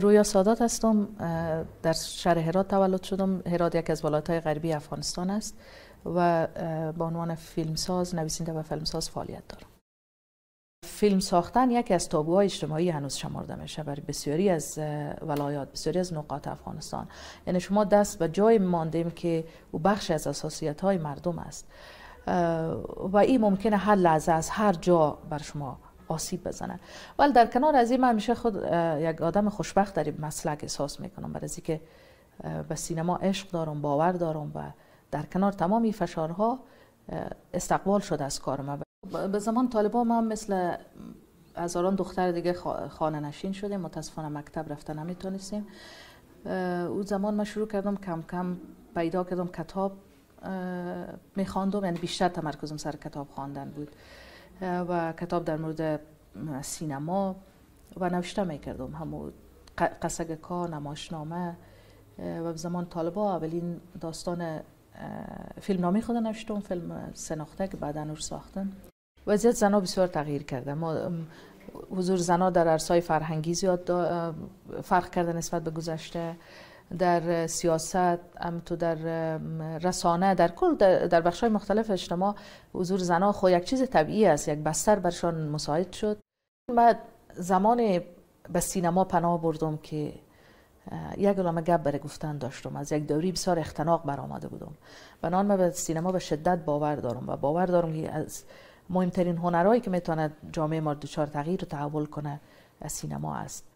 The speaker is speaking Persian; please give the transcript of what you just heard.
رویا سادات هستم در شهر هرات تولد شدم هرات یک از ولایت های غربی افغانستان است و به عنوان فیلمساز نویسنده و فیلمساز فعالیت دارم فیلم ساختن یکی از تابوهای اجتماعی هنوز شمارده میشه برای بسیاری از ولایات بسیاری از نقاط افغانستان یعنی شما دست به جای ماندیم که او بخش از اساسیت های مردم است و این ممکنه هر لحظه از هر جا بر شما آسیب بزنن ولی در کنار از این من همیشه خود یک آدم خوشبخت در این مسلک احساس میکنم برای که به سینما عشق دارم باور دارم و در کنار تمامی فشارها استقبال شده از کار من به زمان طالبا من مثل هزاران دختر دیگه خانه نشین شدیم متاسفانه مکتب رفته نمیتونستیم او زمان من شروع کردم کم کم پیدا کردم کتاب میخواندم یعنی بیشتر تمرکزم سر کتاب خواندن بود و کتاب در مورد سینما و نوشته می کردم همو قصه نماشنامه و زمان طالبا اولین داستان فیلم نامی خود نوشتم فیلم سناخته که بعدا نور ساختن وضعیت زنها بسیار تغییر کرده ما حضور زنا در عرصای فرهنگی زیاد فرق کرده نسبت به گذشته در سیاست تو در رسانه در کل در, بخش های مختلف اجتماع حضور زنها خو خب یک چیز طبیعی است یک بستر برشان مساعد شد بعد زمان به سینما پناه بردم که یک علامه گب برای گفتن داشتم از یک دوری بسیار اختناق برآمده بودم بنان من به سینما به شدت باور دارم و باور دارم که از مهمترین هنرهایی که میتواند جامعه ما دچار تغییر و تحول کنه سینما است